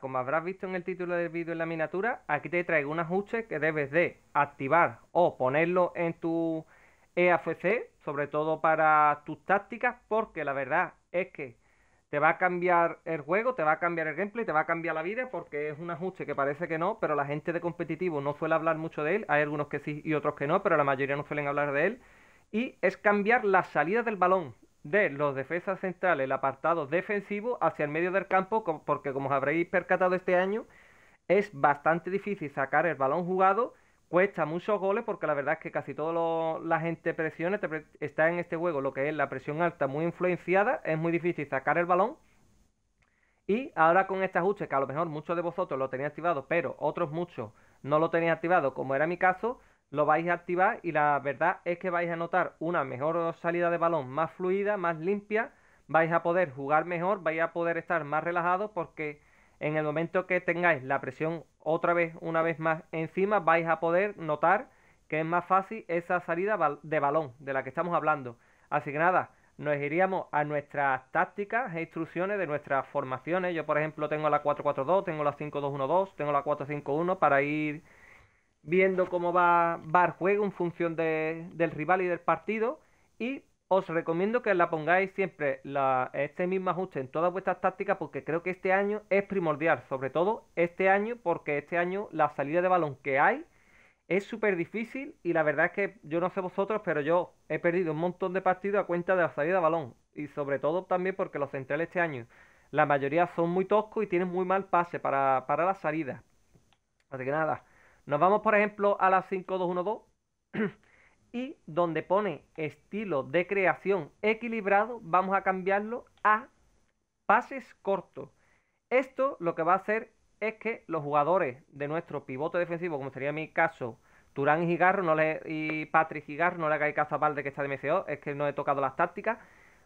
como habrás visto en el título del vídeo en la miniatura, aquí te traigo un ajuste que debes de activar o ponerlo en tu EFC sobre todo para tus tácticas, porque la verdad es que te va a cambiar el juego, te va a cambiar el gameplay, te va a cambiar la vida, porque es un ajuste que parece que no, pero la gente de competitivo no suele hablar mucho de él, hay algunos que sí y otros que no, pero la mayoría no suelen hablar de él, y es cambiar la salida del balón de los defensas centrales, el apartado defensivo hacia el medio del campo, porque como os habréis percatado este año, es bastante difícil sacar el balón jugado, cuesta muchos goles, porque la verdad es que casi toda la gente presiona, está en este juego lo que es la presión alta muy influenciada, es muy difícil sacar el balón. Y ahora con este ajuste, que a lo mejor muchos de vosotros lo tenéis activado, pero otros muchos no lo tenéis activado, como era mi caso, lo vais a activar y la verdad es que vais a notar una mejor salida de balón, más fluida, más limpia, vais a poder jugar mejor, vais a poder estar más relajado porque en el momento que tengáis la presión otra vez, una vez más encima, vais a poder notar que es más fácil esa salida de balón de la que estamos hablando. Así que nada, nos iríamos a nuestras tácticas e instrucciones de nuestras formaciones. Yo, por ejemplo, tengo la 442, tengo la 5212, tengo la 451 para ir viendo cómo va, el juego en función del rival y del partido. Y os recomiendo que la pongáis siempre este mismo ajuste en todas vuestras tácticas porque creo que este año es primordial, sobre todo este año porque este año la salida de balón que hay es súper difícil y la verdad es que yo no sé vosotros, pero yo he perdido un montón de partidos a cuenta de la salida de balón y sobre todo también porque los centrales este año la mayoría son muy toscos y tienen muy mal pase para, para la salida. Así que nada, nos vamos, por ejemplo, a la 5212 y donde pone estilo de creación equilibrado, vamos a cambiarlo a pases cortos. Esto lo que va a hacer es que los jugadores de nuestro pivote defensivo, como sería mi caso, Turán y Gigarro no le, y Patrick Gigarro, no le hagáis caso a Valde que está de MCO, es que no he tocado las tácticas,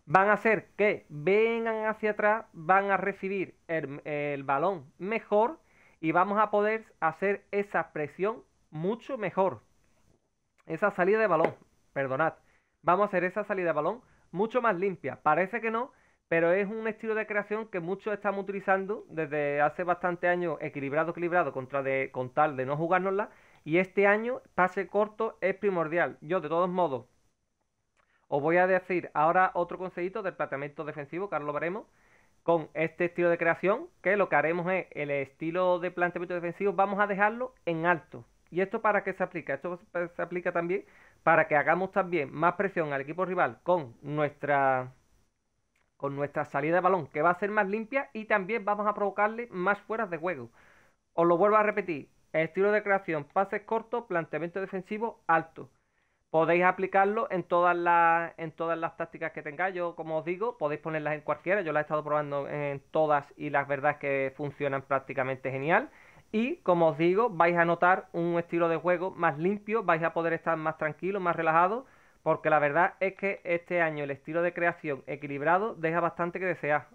van a hacer que vengan hacia atrás, van a recibir el balón mejor y vamos a poder hacer esa presión mucho mejor. Esa salida de balón, perdonad. Vamos a hacer esa salida de balón mucho más limpia. Parece que no, pero es un estilo de creación que muchos estamos utilizando desde hace bastante años, equilibrado, equilibrado, contra de, con tal de no jugárnosla. Y este año, pase corto es primordial. Yo, de todos modos, os voy a decir ahora otro consejito del planteamiento defensivo, que ahora lo veremos con este estilo de creación, que lo que haremos es el estilo de planteamiento defensivo, vamos a dejarlo en alto. ¿Y esto para qué se aplica? Esto se aplica también para que hagamos también más presión al equipo rival con nuestra con nuestra salida de balón, que va a ser más limpia y también vamos a provocarle más fueras de juego. Os lo vuelvo a repetir, estilo de creación, pases cortos, planteamiento defensivo alto podéis aplicarlo en todas las en todas las tácticas que tengáis yo como os digo podéis ponerlas en cualquiera yo las he estado probando en todas y la verdad es que funcionan prácticamente genial y como os digo vais a notar un estilo de juego más limpio vais a poder estar más tranquilo más relajado porque la verdad es que este año el estilo de creación equilibrado deja bastante que desear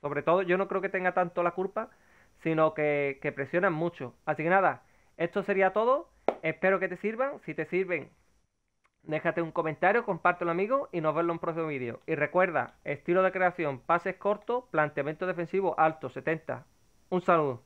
sobre todo yo no creo que tenga tanto la culpa sino que, que presionan mucho así que nada esto sería todo espero que te sirvan si te sirven Déjate un comentario, compártelo amigo y nos vemos en un próximo vídeo. Y recuerda, estilo de creación, pases cortos, planteamiento defensivo alto, 70. Un saludo.